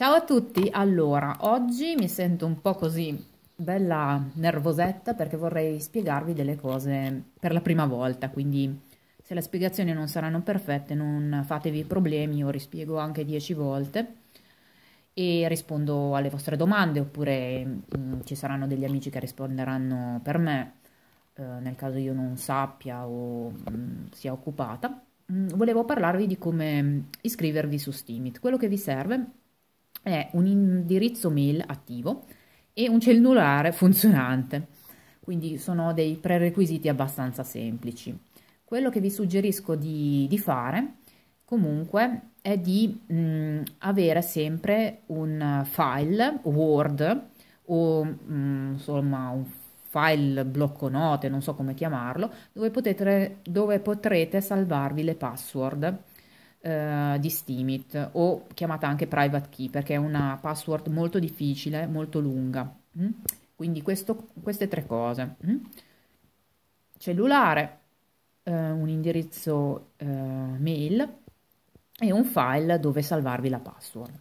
Ciao a tutti, allora oggi mi sento un po' così bella nervosetta perché vorrei spiegarvi delle cose per la prima volta, quindi se le spiegazioni non saranno perfette non fatevi problemi, io rispiego anche dieci volte e rispondo alle vostre domande oppure mh, mm, ci saranno degli amici che risponderanno per me eh, nel caso io non sappia o mh, mm, sia occupata. Mh, mm, volevo parlarvi di come iscrivervi su Steemit. Quello che vi serve è un indirizzo mail attivo e un cellulare funzionante. Quindi sono dei prerequisiti abbastanza semplici. Quello che vi suggerisco di, di fare comunque è di mh, mm, avere sempre un file Word o mh, mm, insomma un file blocco note, non so come chiamarlo, dove, potete, dove potrete salvarvi le password eh, di Steemit o chiamata anche private key perché è una password molto difficile, molto lunga. Mm? Quindi questo, queste tre cose. Mm? Cellulare, eh, un indirizzo eh, mail e un file dove salvarvi la password.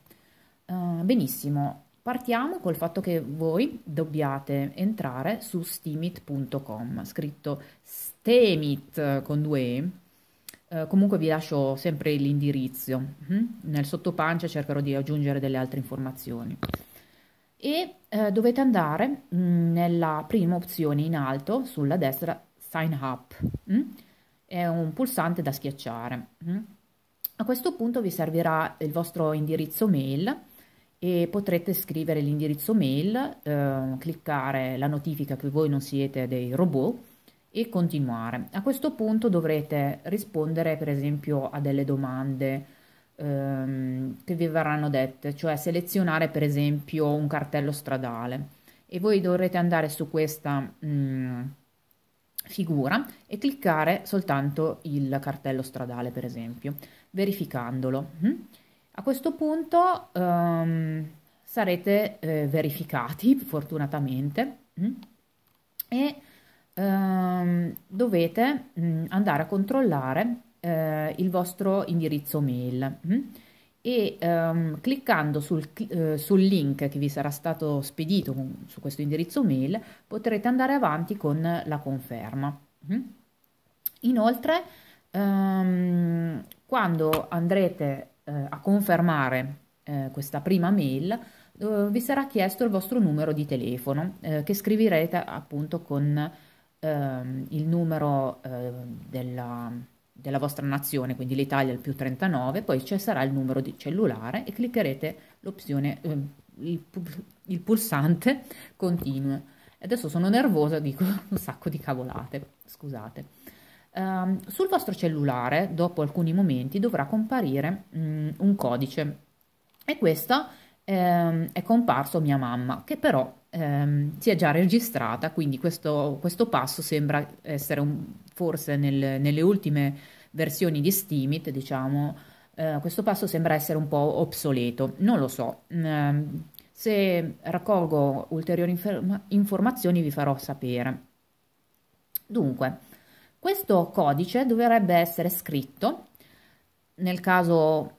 Uh, benissimo, partiamo col fatto che voi dobbiate entrare su steemit.com, scritto steemit con due E, eh, comunque vi lascio sempre l'indirizzo. Mm-hmm. Nel sottopancia cercherò di aggiungere delle altre informazioni. E uh, dovete andare mh, mm, nella prima opzione in alto, sulla destra, Sign Up. Mm? È un pulsante da schiacciare. Mm? A questo punto vi servirà il vostro indirizzo mail e potrete scrivere l'indirizzo mail, eh, cliccare la notifica che voi non siete dei robot e continuare. A questo punto dovrete rispondere per esempio a delle domande ehm, che vi verranno dette, cioè selezionare per esempio un cartello stradale e voi dovrete andare su questa mh, mm, figura e cliccare soltanto il cartello stradale per esempio, verificandolo. Mm. A questo punto ehm, sarete eh, verificati fortunatamente mm. e dovete mh, mm, andare a controllare eh, il vostro indirizzo mail mh, mm? e ehm, cliccando sul, eh, sul, link che vi sarà stato spedito con, su questo indirizzo mail potrete andare avanti con la conferma. Mh. Mm? Inoltre, ehm, quando andrete eh, a confermare eh, questa prima mail, eh, vi sarà chiesto il vostro numero di telefono eh, che scriverete appunto con ehm, il numero eh, della, della, vostra nazione, quindi l'Italia il più 39, poi ci sarà il numero di cellulare e cliccherete l'opzione, eh, il, il, pulsante continue. Adesso sono nervosa, dico un sacco di cavolate, scusate. Um, sul vostro cellulare, dopo alcuni momenti, dovrà comparire um, un codice e questo um, ehm, è comparso mia mamma, che però ehm, sia già registrata, quindi questo, questo passo sembra essere un, forse nel, nelle ultime versioni di Steemit, diciamo, eh, questo passo sembra essere un po' obsoleto, non lo so. Ehm, se raccolgo ulteriori infer- informazioni vi farò sapere. Dunque, questo codice dovrebbe essere scritto, nel caso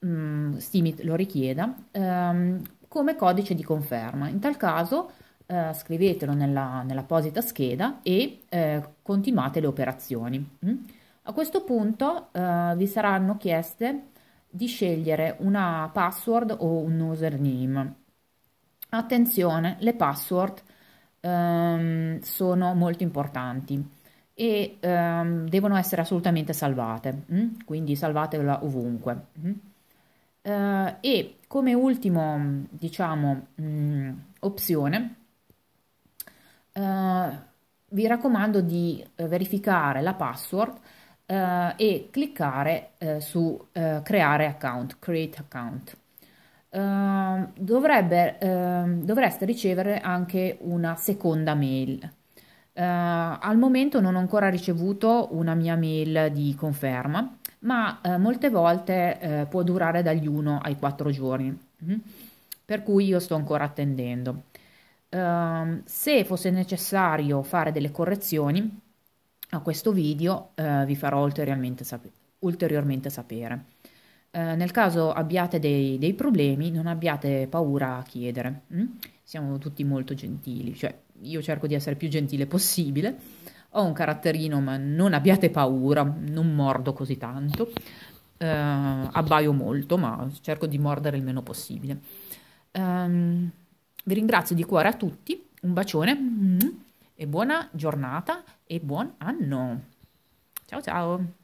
mh, mm, Steemit lo richieda, ehm, come codice di conferma. In tal caso eh, scrivetelo nella, nell'apposita scheda e eh, continuate le operazioni. Mm? A questo punto eh, vi saranno chieste di scegliere una password o un username. Attenzione, le password ehm, sono molto importanti e ehm, devono essere assolutamente salvate, mm? quindi salvatela ovunque. Mm? Eh, e come ultimo, diciamo, mh, mm, opzione, eh, vi raccomando di eh, verificare la password eh, e cliccare eh, su eh, creare account, create account. Ehm, dovrebbe, ehm, dovreste ricevere anche una seconda mail. al momento non ho ancora ricevuto una mia mail di conferma, ma eh, molte volte eh, può durare dagli 1 ai 4 giorni, mm-hmm. per cui io sto ancora attendendo. Uh, se fosse necessario fare delle correzioni a questo video uh, vi farò ulteriormente, sap- ulteriormente sapere. Uh, nel caso abbiate dei, dei, problemi non abbiate paura a chiedere, mm? siamo tutti molto gentili, cioè io cerco di essere più gentile possibile ho un caratterino, ma non abbiate paura, non mordo così tanto, eh, abbaio molto, ma cerco di mordere il meno possibile. Um, vi ringrazio di cuore a tutti, un bacione mm, e buona giornata e buon anno. Ciao ciao!